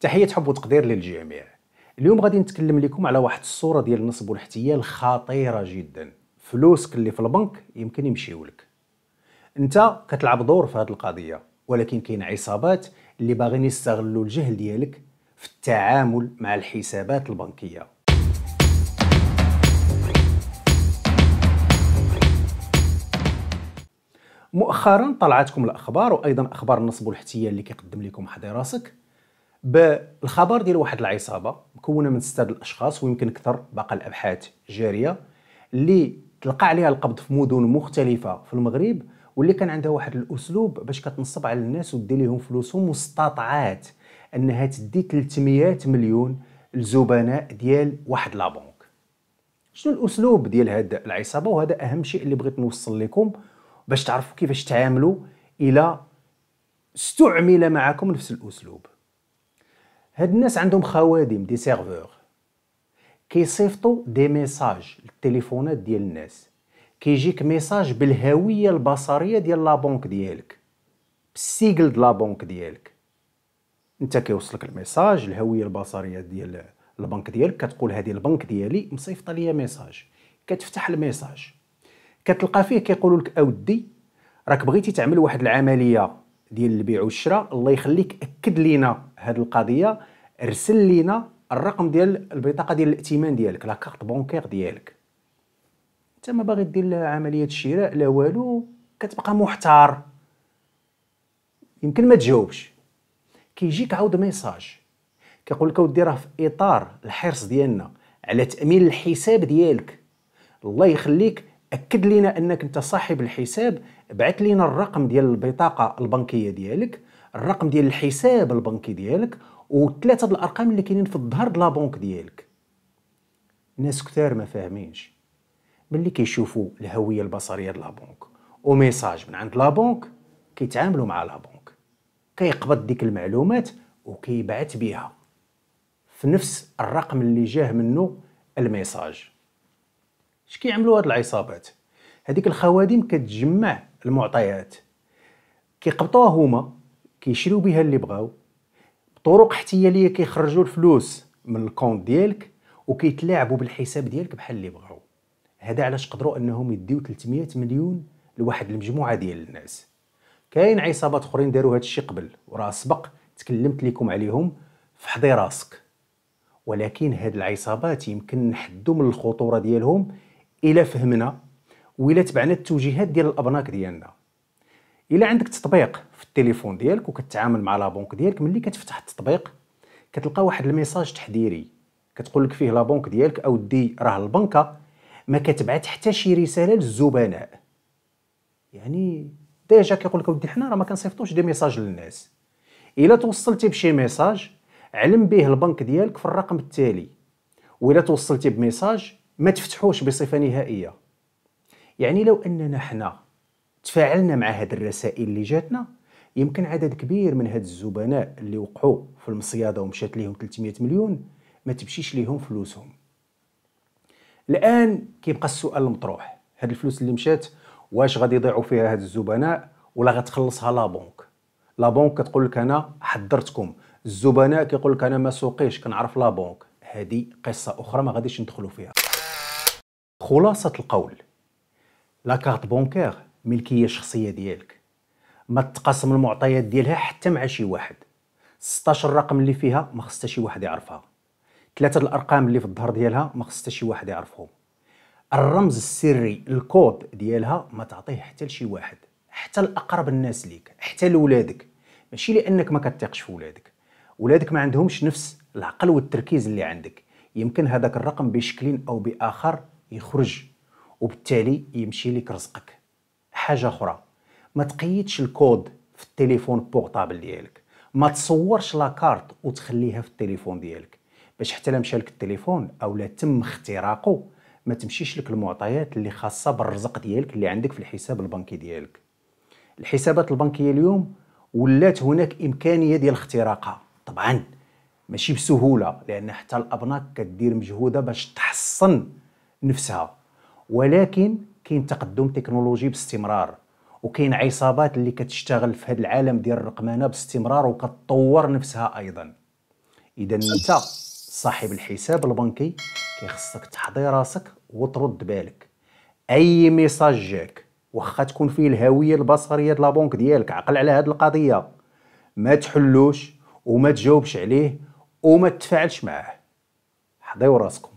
تحية حب وتقدير للجميع اليوم غادي نتكلم لكم على واحد الصورة ديال النصب والاحتيال خطيرة جدا فلوسك اللي في البنك يمكن يمشيو لك انت كتلعب دور في هذه القضية ولكن كاين عصابات اللي باغيين يستغلوا الجهل ديالك في التعامل مع الحسابات البنكية مؤخرا طلعتكم الاخبار وايضا اخبار النصب والاحتيال اللي كيقدم لكم حدا راسك بالخبر ديال واحد العصابه مكونه من سته الاشخاص ويمكن اكثر باقى الابحاث جاريه اللي تلقى عليها القبض في مدن مختلفه في المغرب واللي كان عندها واحد الاسلوب باش كتنصب على الناس ودير لهم فلوسهم واستطاعات انها تدي 300 مليون لزبناء ديال واحد لابونك شنو الاسلوب ديال هاد العصابه وهذا اهم شيء اللي بغيت نوصل لكم باش تعرفوا كيفاش تعاملوا الى استعمل معكم نفس الاسلوب هاد الناس عندهم خوادم دي سيرفور كيصيفطوا دي ميساج للتليفونات ديال الناس كيجيك ميساج بالهويه البصريه ديال لا بونك ديالك بالسيجل د لا بونك ديالك انت كيوصلك الميساج الهويه البصريه ديال البنك ديالك كتقول هذه البنك ديالي مصيفطه ليا ميساج كتفتح الميساج كتلقى فيه كيقولوا لك اودي راك بغيتي تعمل واحد العمليه ديال البيع والشراء الله يخليك اكد لينا هذه القضيه ارسل لينا الرقم ديال البطاقه ديال الائتمان ديالك لا كارت بونكير ديالك انت ما باغي دير عمليه الشراء لا والو كتبقى محتار يمكن ما تجاوبش كيجيك عاود ميساج كيقول لك اودي راه في اطار الحرص ديالنا على تامين الحساب ديالك الله يخليك اكد لينا انك انت صاحب الحساب بعث لينا الرقم ديال البطاقه البنكيه ديالك الرقم ديال الحساب البنكي ديالك وثلاثه الارقام اللي كاينين في الظهر د البنك ديالك ناس كثار ما فاهمينش ملي كيشوفوا الهويه البصريه د لابونك وميساج من عند لابونك كيتعاملوا مع لابونك كيقبض ديك المعلومات وكيبعث بها في نفس الرقم اللي جاه منه الميساج اش كيعملوا هاد العصابات هذيك الخوادم كتجمع المعطيات كيقبطوها هما كيشريو بها اللي بغاو بطرق احتياليه كيخرجوا الفلوس من الكونت ديالك وكيتلاعبوا بالحساب ديالك بحال اللي بغاو هذا علاش قدروا انهم يديو 300 مليون لواحد المجموعه ديال الناس كاين عصابات اخرين داروا هذا الشيء قبل وراه سبق تكلمت لكم عليهم في حضي راسك ولكن هاد العصابات يمكن نحدو من الخطوره ديالهم الى فهمنا الى تبعنا التوجيهات ديال الابناك ديالنا الى عندك تطبيق في التليفون ديالك وكتعامل مع لابونك ديالك ملي كتفتح التطبيق كتلقى واحد الميساج تحذيري كتقول لك فيه لابونك ديالك او دي راه البنكه ما كتبعت حتى شي رساله للزبناء يعني ديجا كيقول لك اودي حنا راه ما كنصيفطوش دي ميساج للناس الا توصلتي بشي ميساج علم به البنك ديالك في الرقم التالي الى توصلتي بميساج ما تفتحوش بصفه نهائيه يعني لو اننا حنا تفاعلنا مع هاد الرسائل اللي جاتنا يمكن عدد كبير من هاد الزبناء اللي وقعوا في المصياده ومشات ليهم 300 مليون ما تمشيش ليهم فلوسهم الان كيبقى السؤال المطروح هاد الفلوس اللي مشات واش غادي يضيعوا فيها هاد الزبناء ولا غتخلصها لا بونك لا بونك كتقول لك انا حضرتكم الزبناء كيقول لك انا ما سوقيش كنعرف لا بونك هذه قصه اخرى ما غاديش ندخلوا فيها خلاصة القول لا كارت بونكير ملكية شخصية ديالك ما تقاسم المعطيات ديالها حتى مع شي واحد 16 الرقم اللي فيها ما خص شي واحد يعرفها ثلاثة الأرقام اللي في الظهر ديالها ما خص شي واحد يعرفهم الرمز السري الكود ديالها ما تعطيه حتى لشي واحد حتى لأقرب الناس ليك حتى لولادك ماشي لأنك ما كتثقش في ولادك ولادك ما عندهمش نفس العقل والتركيز اللي عندك يمكن هذاك الرقم بشكل أو بآخر يخرج وبالتالي يمشي لك رزقك حاجه اخرى ما تقيدش الكود في التليفون بورطابل ديالك ما تصورش لاكارت وتخليها في التليفون ديالك باش حتى لا لك التليفون او لا تم اختراقه ما تمشيش لك المعطيات اللي خاصه بالرزق ديالك اللي عندك في الحساب البنكي ديالك الحسابات البنكيه اليوم ولات هناك امكانيه ديال اختراقها طبعا ماشي بسهوله لان حتى الابناك كدير مجهوده باش تحصن نفسها ولكن كاين تقدم تكنولوجي باستمرار وكاين عصابات اللي كتشتغل في هذا العالم ديال الرقمنه باستمرار وكتطور نفسها ايضا اذا انت صاحب الحساب البنكي كيخصك تحضي راسك وترد بالك اي ميساج جاك واخا تكون فيه الهويه البصريه ديال لابونك ديالك عقل على هذه القضيه ما تحلوش وما تجاوبش عليه وما تتفاعلش معاه حضيو راسكم